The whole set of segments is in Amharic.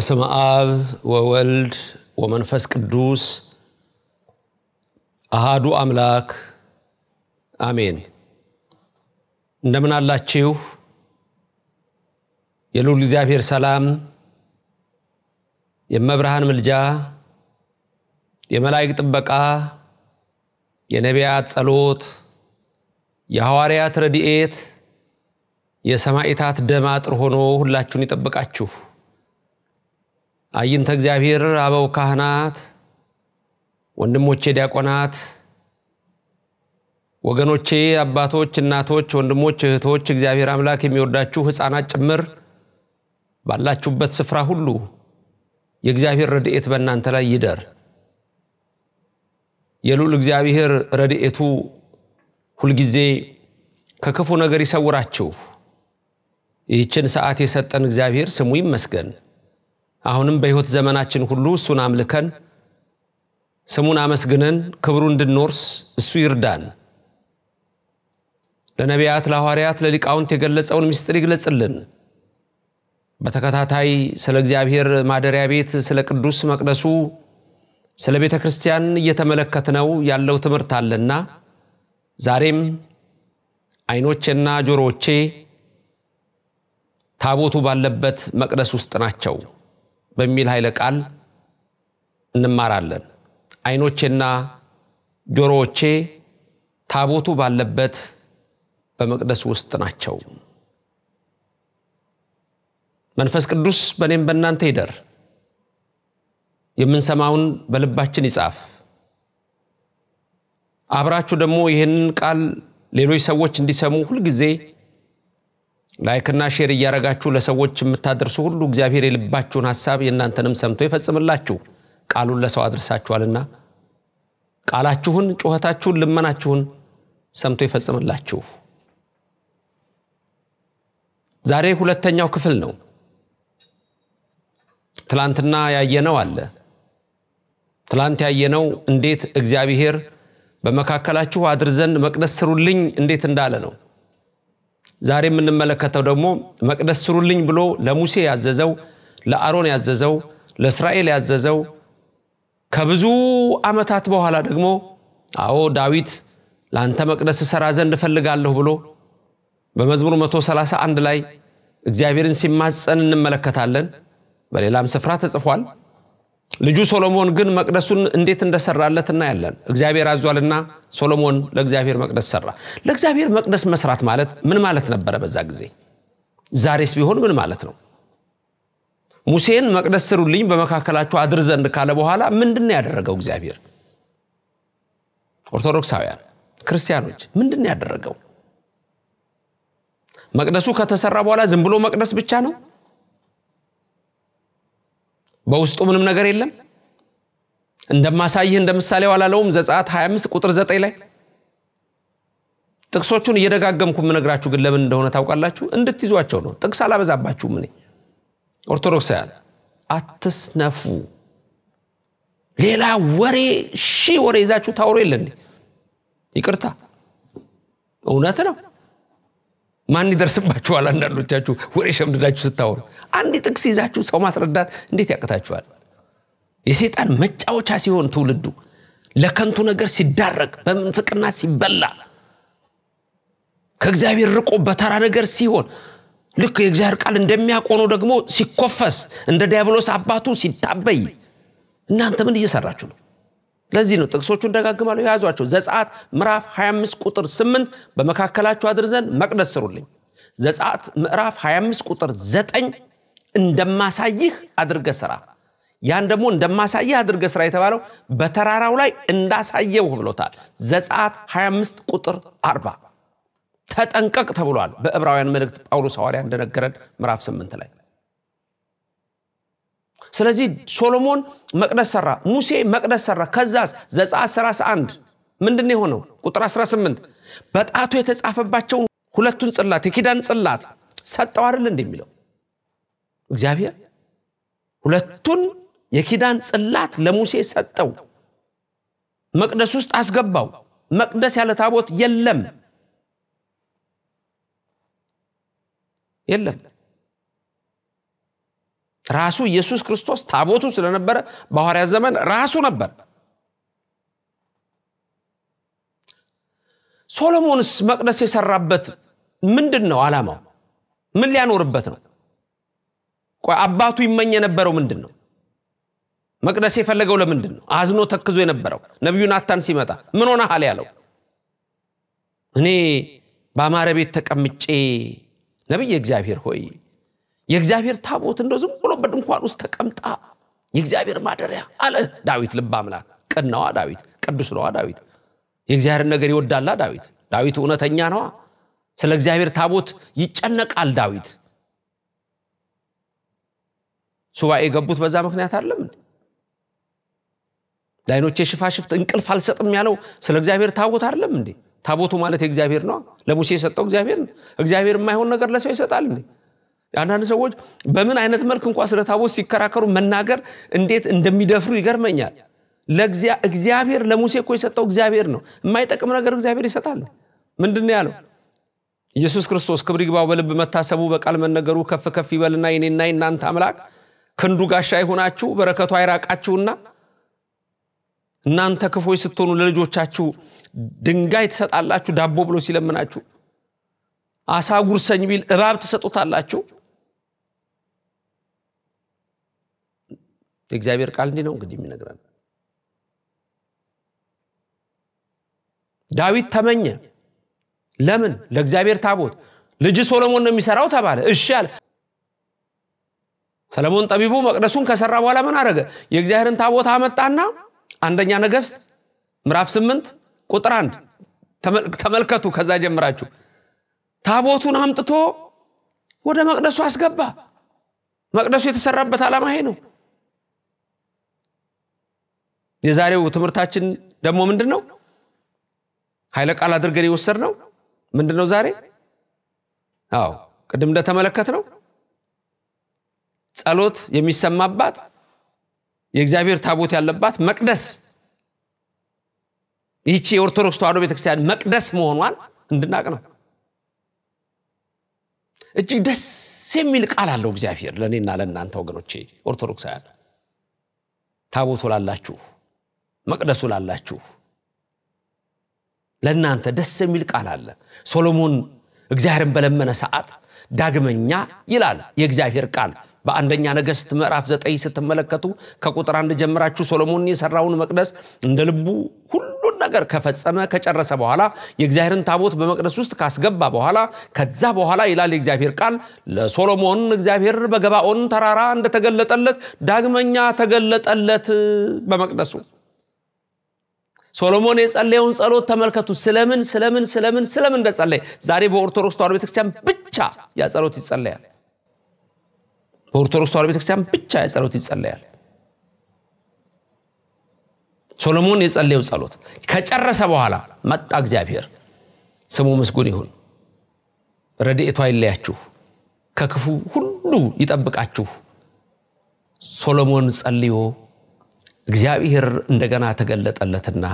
በስመ አብ ወወልድ ወመንፈስ ቅዱስ አሃዱ አምላክ አሜን። እንደምን አላችሁ? የሉል እግዚአብሔር ሰላም፣ የመብርሃን ምልጃ፣ የመላይክ ጥበቃ፣ የነቢያት ጸሎት፣ የሐዋርያት ረድኤት፣ የሰማዕታት ደም አጥር ሆኖ ሁላችሁን ይጠብቃችሁ። አይንተ እግዚአብሔር አበው ካህናት፣ ወንድሞቼ ዲያቆናት፣ ወገኖቼ አባቶች፣ እናቶች፣ ወንድሞች፣ እህቶች እግዚአብሔር አምላክ የሚወዳችሁ ህፃናት ጭምር ባላችሁበት ስፍራ ሁሉ የእግዚአብሔር ረድኤት በእናንተ ላይ ይደር። የሉል እግዚአብሔር ረድኤቱ ሁልጊዜ ከክፉ ነገር ይሰውራችሁ። ይህችን ሰዓት የሰጠን እግዚአብሔር ስሙ ይመስገን። አሁንም በሕይወት ዘመናችን ሁሉ እሱን አምልከን ስሙን አመስግነን ክብሩ እንድንወርስ እሱ ይርዳን። ለነቢያት፣ ለሐዋርያት፣ ለሊቃውንት የገለጸውን ምስጢር ይግለጽልን። በተከታታይ ስለ እግዚአብሔር ማደሪያ ቤት፣ ስለ ቅዱስ መቅደሱ፣ ስለ ቤተ ክርስቲያን እየተመለከትነው ያለው ትምህርት አለና ዛሬም ዓይኖቼና ጆሮዎቼ ታቦቱ ባለበት መቅደስ ውስጥ ናቸው። በሚል ኃይለ ቃል እንማራለን። አይኖቼና ጆሮዎቼ ታቦቱ ባለበት በመቅደስ ውስጥ ናቸው። መንፈስ ቅዱስ በእኔም በእናንተ ይደር። የምንሰማውን በልባችን ይጻፍ። አብራችሁ ደግሞ ይህንን ቃል ሌሎች ሰዎች እንዲሰሙ ሁልጊዜ ላይክና ሼር እያደረጋችሁ ለሰዎች የምታደርሱ ሁሉ እግዚአብሔር የልባችሁን ሀሳብ የእናንተንም ሰምቶ ይፈጽምላችሁ። ቃሉን ለሰው አድርሳችኋልና ቃላችሁን፣ ጩኸታችሁን፣ ልመናችሁን ሰምቶ ይፈጽምላችሁ። ዛሬ ሁለተኛው ክፍል ነው። ትላንትና ያየነው አለ። ትላንት ያየነው እንዴት እግዚአብሔር በመካከላችሁ አድር ዘንድ መቅደስ ስሩልኝ እንዴት እንዳለ ነው። ዛሬ የምንመለከተው ደግሞ መቅደስ ስሩልኝ ብሎ ለሙሴ ያዘዘው ለአሮን ያዘዘው ለእስራኤል ያዘዘው ከብዙ ዓመታት በኋላ ደግሞ አዎ ዳዊት ለአንተ መቅደስ እሰራ ዘንድ እፈልጋለሁ ብሎ በመዝሙር 131 ላይ እግዚአብሔርን ሲማጸን እንመለከታለን። በሌላም ስፍራ ተጽፏል። ልጁ ሶሎሞን ግን መቅደሱን እንዴት እንደሰራለት እናያለን። እግዚአብሔር አዟልና ሶሎሞን ለእግዚአብሔር መቅደስ ሰራ። ለእግዚአብሔር መቅደስ መስራት ማለት ምን ማለት ነበረ በዛ ጊዜ? ዛሬስ ቢሆን ምን ማለት ነው? ሙሴን መቅደስ ስሩልኝ በመካከላቸሁ አድር ዘንድ ካለ በኋላ ምንድን ያደረገው እግዚአብሔር? ኦርቶዶክሳውያን ክርስቲያኖች ምንድን ያደረገው? መቅደሱ ከተሰራ በኋላ ዝም ብሎ መቅደስ ብቻ ነው? በውስጡ ምንም ነገር የለም። እንደማሳይህ እንደ አላለውም? 25 ቁጥር 9 ላይ ጥቅሶቹን እየደጋገምኩ የምነግራችሁ ግን ለምን እንደሆነ ታውቃላችሁ? እንድትይዟቸው ነው። ጥቅስ አላበዛባችሁም። እኔ ኦርቶዶክሳያን አትስነፉ። ሌላ ወሬ ሺህ ወሬ ይዛችሁ ታውሮ የለ። ይቅርታ እውነት ነው። ማን ይደርስባችኋል አንዳንዶቻችሁ ወሬ ሸምድዳችሁ ስታወሩ አንድ ጥቅስ ይዛችሁ ሰው ማስረዳት እንዴት ያቅታችኋል የሴጣን መጫወቻ ሲሆን ትውልዱ ለከንቱ ነገር ሲዳረግ በምንፍቅና ሲበላ ከእግዚአብሔር ርቆ በተራ ነገር ሲሆን ልክ የእግዚአብሔር ቃል እንደሚያቆኖ ደግሞ ሲኮፈስ እንደ ዲያብሎስ አባቱ ሲታበይ እናንተ ምን እየሰራችሁ ነው ለዚህ ነው ጥቅሶቹን ደጋግማለሁ የያዟቸው። ዘጻት ምዕራፍ 25 ቁጥር 8 በመካከላቸው አድርዘን መቅደስ ስሩልኝ። ዘጻት ምዕራፍ 25 ቁጥር 9 እንደማሳይህ አድርገ ስራ። ያን ደግሞ እንደማሳይህ አድርገ ስራ የተባለው በተራራው ላይ እንዳሳየው ብሎታል። ዘጻት 25 ቁጥር 40 ተጠንቀቅ ተብሏል። በዕብራውያን መልእክት ጳውሎስ ሐዋርያ እንደነገረን ምዕራፍ 8 ላይ ስለዚህ ሶሎሞን መቅደስ ሰራ፣ ሙሴ መቅደስ ሰራ። ከዛስ ዘጸአት 31 ምንድን የሆነው? ቁጥር 18 በጣቱ የተጻፈባቸውን ሁለቱን ጽላት የኪዳን ጽላት ሰጠው አይደል እንደሚለው እግዚአብሔር ሁለቱን የኪዳን ጽላት ለሙሴ ሰጠው፣ መቅደስ ውስጥ አስገባው። መቅደስ ያለ ታቦት የለም የለም። ራሱ ኢየሱስ ክርስቶስ ታቦቱ ስለነበረ በሐዋርያ ዘመን ራሱ ነበር ሶሎሞንስ መቅደስ የሰራበት ምንድን ነው አላማው ምን ሊያኖርበት ነው አባቱ ይመኝ የነበረው ምንድን ነው መቅደስ የፈለገው ለምንድን ነው አዝኖ ተክዞ የነበረው ነቢዩ ናታን ሲመጣ ምን ሀል ያለው እኔ በአማረ ቤት ተቀምጬ ነቢይ እግዚአብሔር ሆይ የእግዚአብሔር ታቦት እንደ ዝም ብሎ በድንኳን ውስጥ ተቀምጣ የእግዚአብሔር ማደሪያ አለ ዳዊት ልብ አምላክ። ቅናዋ ዳዊት፣ ቅዱስ ነዋ ዳዊት፣ የእግዚአብሔር ነገር ይወዳላ ዳዊት። ዳዊት እውነተኛ ነዋ። ስለ እግዚአብሔር ታቦት ይጨነቃል ዳዊት። ሱባኤ የገቡት በዛ ምክንያት አለም እንዴ? ሽፋሽፍት እንቅልፍ አልሰጥም ያለው ስለ እግዚአብሔር ታቦት አይደለም እንዴ? ታቦቱ ማለት የእግዚአብሔር ነው። ለሙሴ የሰጠው እግዚአብሔር ነው። እግዚአብሔር የማይሆን ነገር ለሰው ይሰጣል እንዴ? አንዳንድ ሰዎች በምን አይነት መልክ እንኳ ስለ ታቦት ሲከራከሩ መናገር እንዴት እንደሚደፍሩ ይገርመኛል እግዚአብሔር ለሙሴ እኮ የሰጠው እግዚአብሔር ነው የማይጠቅም ነገር እግዚአብሔር ይሰጣል ምንድን ያለው ኢየሱስ ክርስቶስ ክብር ይግባው በልብ መታሰቡ በቃል መነገሩ ከፍ ከፍ ይበልና የኔና የናንተ አምላክ ክንዱ ጋሻ ይሆናችሁ በረከቱ አይራቃችሁና እናንተ ክፎች ስትሆኑ ለልጆቻችሁ ድንጋይ ትሰጣላችሁ ዳቦ ብሎ ሲለምናችሁ አሳ ጉርሰኝ ቢል እባብ ትሰጡታላችሁ የእግዚአብሔር ቃል እንዲህ ነው እንግዲህ የሚነግረን ዳዊት ተመኘ ለምን ለእግዚአብሔር ታቦት ልጅ ሶሎሞን ነው የሚሰራው ተባለ እሺ አለ ሰለሞን ጠቢቡ መቅደሱን ከሰራ በኋላ ምን አረገ የእግዚአብሔርን ታቦት አመጣና አንደኛ ነገስት ምዕራፍ ስምንት ቁጥር አንድ ተመልከቱ ከዛ ጀምራችሁ ታቦቱን አምጥቶ ወደ መቅደሱ አስገባ መቅደሱ የተሰራበት ዓላማ ይሄ ነው የዛሬው ትምህርታችን ደግሞ ምንድን ነው? ኃይለ ቃል አድርገን የወሰድ ነው ምንድን ነው ዛሬ? አዎ ቅድም እንደተመለከት ነው ጸሎት የሚሰማባት የእግዚአብሔር ታቦት ያለባት መቅደስ ይህቺ የኦርቶዶክስ ተዋህዶ ቤተክርስቲያን መቅደስ መሆኗን እንድናቅ ነው። እጅግ ደስ የሚል ቃል አለው እግዚአብሔር ለእኔና ለእናንተ ወገኖቼ ኦርቶዶክሳውያን ታቦት ላላችሁ መቅደሱ ላላችሁ ለእናንተ ደስ የሚል ቃል አለ ሶሎሞን እግዚአብሔርን በለመነ ሰዓት ዳግመኛ ይላል የእግዚአብሔር ቃል በአንደኛ ነገስት ምዕራፍ ዘጠኝ ስትመለከቱ ከቁጥር አንድ ጀምራችሁ ሶሎሞን የሰራውን መቅደስ እንደ ልቡ ሁሉን ነገር ከፈጸመ ከጨረሰ በኋላ የእግዚአብሔርን ታቦት በመቅደስ ውስጥ ካስገባ በኋላ ከዛ በኋላ ይላል የእግዚአብሔር ቃል ለሶሎሞን እግዚአብሔር በገባኦን ተራራ እንደተገለጠለት ዳግመኛ ተገለጠለት በመቅደሱ ሶሎሞን የጸለየውን ጸሎት ተመልከቱ። ስለምን ስለምን ስለምን ስለምን እንደጸለየ ዛሬ በኦርቶዶክስ ተዋሕዶ ቤተክርስቲያን ብቻ ያጸሎት ይጸለያል። በኦርቶዶክስ ተዋሕዶ ቤተክርስቲያን ብቻ ያጸሎት ይጸለያል። ሶሎሞን የጸለየው ጸሎት ከጨረሰ በኋላ መጣ እግዚአብሔር። ስሙ ምስጉን ይሁን። ረድኤቷ አይለያችሁ፣ ከክፉ ሁሉ ይጠብቃችሁ። ሶሎሞን ጸልዮ እግዚአብሔር እንደገና ተገለጠለትና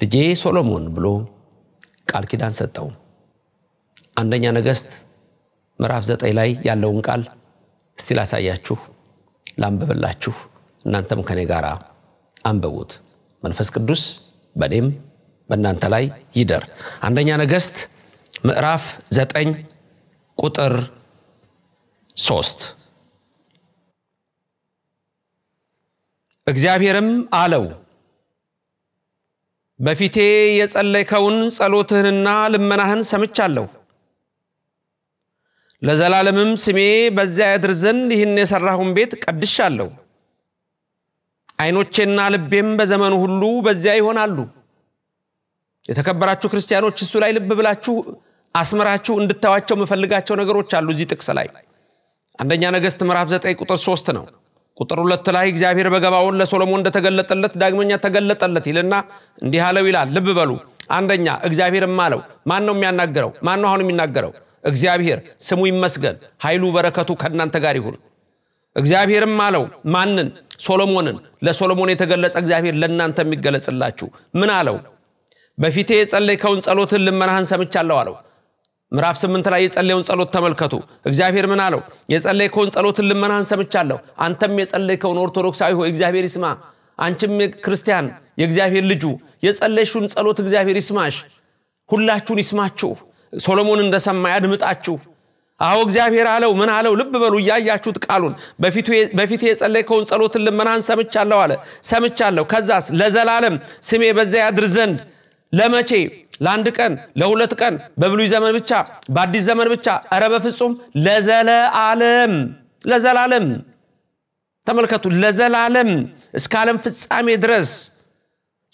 ልጄ ሶሎሞን ብሎ ቃል ኪዳን ሰጠው። አንደኛ ነገስት ምዕራፍ ዘጠኝ ላይ ያለውን ቃል እስቲ ላሳያችሁ፣ ላንበበላችሁ እናንተም ከኔ ጋር አንበቡት መንፈስ ቅዱስ በእኔም በእናንተ ላይ ይደር። አንደኛ ነገስት ምዕራፍ ዘጠኝ ቁጥር ሶስት እግዚአብሔርም አለው በፊቴ የጸለይከውን ጸሎትህንና ልመናህን ሰምቻለሁ። ለዘላለምም ስሜ በዚያ ያድር ዘንድ ይህን የሠራሁን ቤት ቀድሻለሁ። ዐይኖቼና ልቤም በዘመኑ ሁሉ በዚያ ይሆናሉ። የተከበራችሁ ክርስቲያኖች እሱ ላይ ልብ ብላችሁ አስምራችሁ እንድታዋቸው የምፈልጋቸው ነገሮች አሉ። እዚህ ጥቅስ ላይ አንደኛ ነገሥት ምዕራፍ 9 ቁጥር 3 ነው። ቁጥር ሁለት ላይ እግዚአብሔር በገባውን ለሶሎሞን እንደተገለጠለት ዳግመኛ ተገለጠለት ይልና እንዲህ አለው ይላል። ልብ በሉ። አንደኛ እግዚአብሔርም አለው። ማን ነው የሚያናገረው? ማን ነው አሁን የሚናገረው? እግዚአብሔር ስሙ ይመስገን፣ ኃይሉ በረከቱ ከእናንተ ጋር ይሁን። እግዚአብሔርም አለው ማንን? ሶሎሞንን። ለሶሎሞን የተገለጸ እግዚአብሔር ለእናንተ የሚገለጽላችሁ ምን አለው? በፊቴ የጸለይከውን ጸሎትን ልመናህን ሰምቻለሁ አለው። ምዕራፍ ስምንት ላይ የጸለየውን ጸሎት ተመልከቱ እግዚአብሔር ምን አለው የጸለይከውን ጸሎትን ልመናን ሰምቻለሁ አንተም የጸለይከውን ኦርቶዶክሳዊ ሆይ እግዚአብሔር ይስማ አንቺም ክርስቲያን የእግዚአብሔር ልጁ የጸለይሹን ጸሎት እግዚአብሔር ይስማሽ ሁላችሁን ይስማችሁ ሶሎሞን እንደሰማ ያድምጣችሁ አዎ እግዚአብሔር አለው ምን አለው ልብ በሉ እያያችሁት ቃሉን በፊት የጸለይከውን ጸሎትን ልመናን ሰምቻለሁ አለ ሰምቻለሁ ከዛስ ለዘላለም ስሜ በዛ ያድር ዘንድ ለመቼ ለአንድ ቀን ለሁለት ቀን በብሉይ ዘመን ብቻ በአዲስ ዘመን ብቻ እረ በፍጹም ለዘለዓለም ለዘላለም ተመልከቱ ለዘላለም እስከ ዓለም ፍጻሜ ድረስ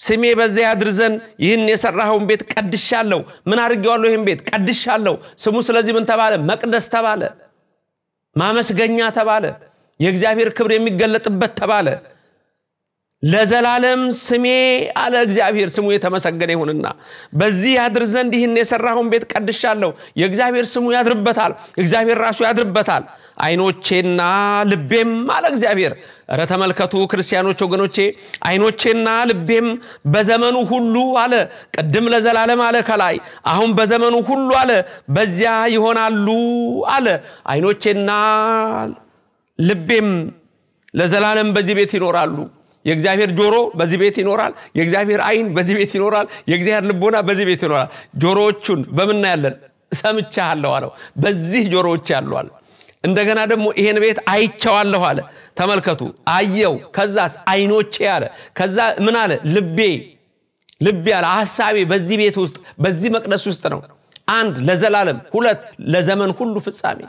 ስሜ በዚያ ያድር ዘንድ ይህን የሰራኸውን ቤት ቀድሻለሁ ምን አድርጌዋለሁ ይህን ቤት ቀድሻለሁ ስሙ ስለዚህ ምን ተባለ መቅደስ ተባለ ማመስገኛ ተባለ የእግዚአብሔር ክብር የሚገለጥበት ተባለ ለዘላለም ስሜ አለ እግዚአብሔር ስሙ የተመሰገነ ይሁንና በዚህ ያድር ዘንድ ይህን የሰራሁን ቤት ቀድሻለሁ የእግዚአብሔር ስሙ ያድርበታል እግዚአብሔር ራሱ ያድርበታል አይኖቼና ልቤም አለ እግዚአብሔር እረ ተመልከቱ ክርስቲያኖች ወገኖቼ አይኖቼና ልቤም በዘመኑ ሁሉ አለ ቅድም ለዘላለም አለ ከላይ አሁን በዘመኑ ሁሉ አለ በዚያ ይሆናሉ አለ አይኖቼና ልቤም ለዘላለም በዚህ ቤት ይኖራሉ የእግዚአብሔር ጆሮ በዚህ ቤት ይኖራል የእግዚአብሔር አይን በዚህ ቤት ይኖራል የእግዚአብሔር ልቦና በዚህ ቤት ይኖራል ጆሮዎቹን በምናያለን ሰምቻለሁ አለው በዚህ ጆሮዎች ያለዋል እንደገና ደግሞ ይሄን ቤት አይቸዋለሁ አለ ተመልከቱ አየው ከዛስ አይኖቼ አለ ከዛ ምን አለ ልቤ ልቤ አለ ሀሳቤ በዚህ ቤት ውስጥ በዚህ መቅደስ ውስጥ ነው አንድ ለዘላለም ሁለት ለዘመን ሁሉ ፍጻሜ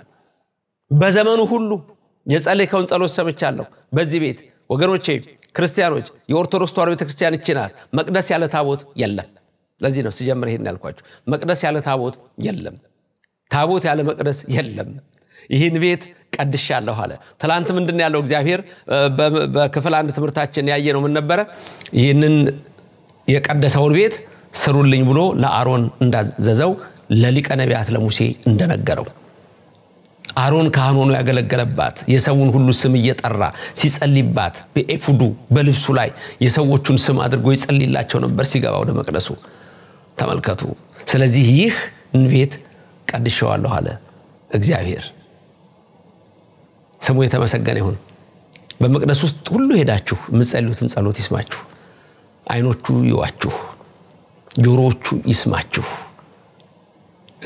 በዘመኑ ሁሉ የጸለይከውን ጸሎት ሰምቻለሁ በዚህ ቤት ወገኖቼ ክርስቲያኖች የኦርቶዶክስ ተዋሕዶ ቤተክርስቲያን እቺ ናት መቅደስ ያለ ታቦት የለም ለዚህ ነው ስጀምር ይሄን ያልኳቸው መቅደስ ያለ ታቦት የለም ታቦት ያለ መቅደስ የለም ይህን ቤት ቀድሻለሁ አለ ትላንት ምንድን ያለው እግዚአብሔር በክፍል አንድ ትምህርታችን ያየ ነው ምን ነበረ ይህንን የቀደሰውን ቤት ስሩልኝ ብሎ ለአሮን እንዳዘዘው ለሊቀ ነቢያት ለሙሴ እንደነገረው አሮን ካህን ሆኖ ያገለገለባት የሰውን ሁሉ ስም እየጠራ ሲጸልይባት በኤፉዱ በልብሱ ላይ የሰዎቹን ስም አድርጎ ይጸልይላቸው ነበር ሲገባ ወደ መቅደሱ ተመልከቱ ስለዚህ ይህ ቤት ቀድሸዋለሁ አለ እግዚአብሔር ስሙ የተመሰገነ ይሁን በመቅደስ ውስጥ ሁሉ ሄዳችሁ የምጸልዩትን ጸሎት ይስማችሁ አይኖቹ ይዋችሁ ጆሮዎቹ ይስማችሁ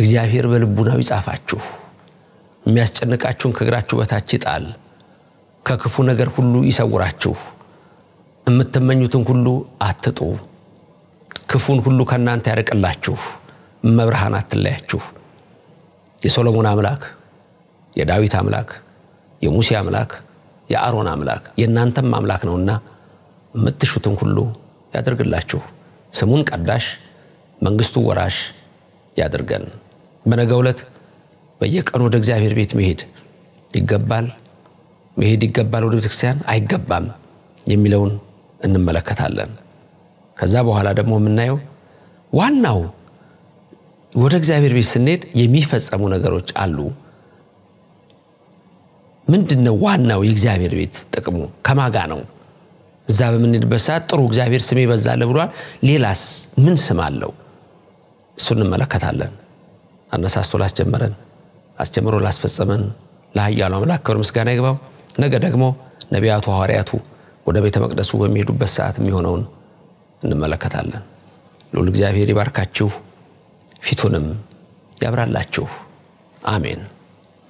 እግዚአብሔር በልቡናው ይጻፋችሁ የሚያስጨንቃችሁን ከእግራችሁ በታች ይጣል፣ ከክፉ ነገር ሁሉ ይሰውራችሁ። የምትመኙትን ሁሉ አትጡ፣ ክፉን ሁሉ ከእናንተ ያርቅላችሁ፣ መብርሃን አትለያችሁ። የሶሎሞን አምላክ፣ የዳዊት አምላክ፣ የሙሴ አምላክ፣ የአሮን አምላክ የእናንተም አምላክ ነውና የምትሹትን ሁሉ ያደርግላችሁ። ስሙን ቀዳሽ፣ መንግስቱ ወራሽ ያድርገን። በነገ ዕለት በየቀኑ ወደ እግዚአብሔር ቤት መሄድ ይገባል መሄድ ይገባል ወደ ቤተክርስቲያን አይገባም የሚለውን እንመለከታለን ከዛ በኋላ ደግሞ የምናየው ዋናው ወደ እግዚአብሔር ቤት ስንሄድ የሚፈጸሙ ነገሮች አሉ ምንድን ነው ዋናው የእግዚአብሔር ቤት ጥቅሙ ከማጋ ነው እዛ በምንሄድበት ሰዓት ጥሩ እግዚአብሔር ስሜ በዛለ ብሏል ሌላስ ምን ስም አለው እሱ እንመለከታለን አነሳስቶ ላስጀመረን አስጀምሮ ላስፈጸመን ለኃያሉ አምላክ ክብር ምስጋና ይግባው። ነገ ደግሞ ነቢያቱ ሐዋርያቱ ወደ ቤተ መቅደሱ በሚሄዱበት ሰዓት የሚሆነውን እንመለከታለን። ልዑል እግዚአብሔር ይባርካችሁ፣ ፊቱንም ያብራላችሁ። አሜን።